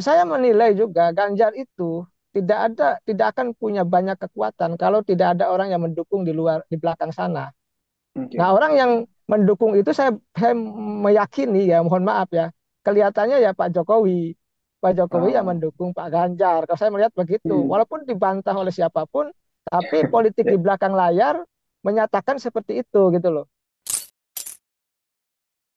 Saya menilai juga Ganjar itu tidak ada tidak akan punya banyak kekuatan kalau tidak ada orang yang mendukung di luar di belakang sana. Okay. Nah, orang yang mendukung itu saya, saya meyakini ya, mohon maaf ya. Kelihatannya ya Pak Jokowi. Pak Jokowi oh. yang ah. mendukung Pak Ganjar. Kalau saya melihat begitu, hmm. walaupun dibantah oleh siapapun, tapi ya. politik di ya. belakang layar menyatakan seperti itu gitu loh.